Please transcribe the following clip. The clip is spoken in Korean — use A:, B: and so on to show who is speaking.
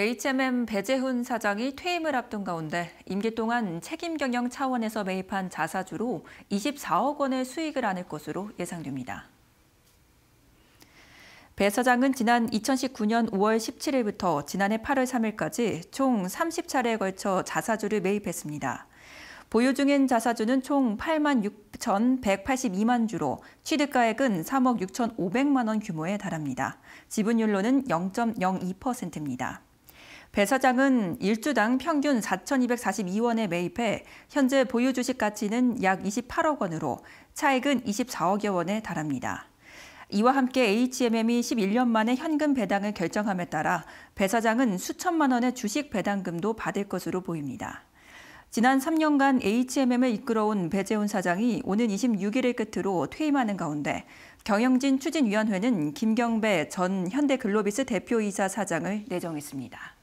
A: HMM 배재훈 사장이 퇴임을 앞둔 가운데 임기 동안 책임 경영 차원에서 매입한 자사주로 24억 원의 수익을 안을 것으로 예상됩니다. 배 사장은 지난 2019년 5월 17일부터 지난해 8월 3일까지 총 30차례에 걸쳐 자사주를 매입했습니다. 보유 중인 자사주는 총 8만 6,182만 주로 취득가액은 3억 6,500만 원 규모에 달합니다. 지분율로는 0.02%입니다. 배 사장은 1주당 평균 4,242원에 매입해 현재 보유 주식 가치는 약 28억 원으로 차액은 24억여 원에 달합니다. 이와 함께 HMM이 11년 만에 현금 배당을 결정함에 따라 배 사장은 수천만 원의 주식 배당금도 받을 것으로 보입니다. 지난 3년간 HMM을 이끌어온 배재훈 사장이 오는 26일을 끝으로 퇴임하는 가운데 경영진 추진위원회는 김경배 전 현대글로비스 대표이사 사장을 내정했습니다.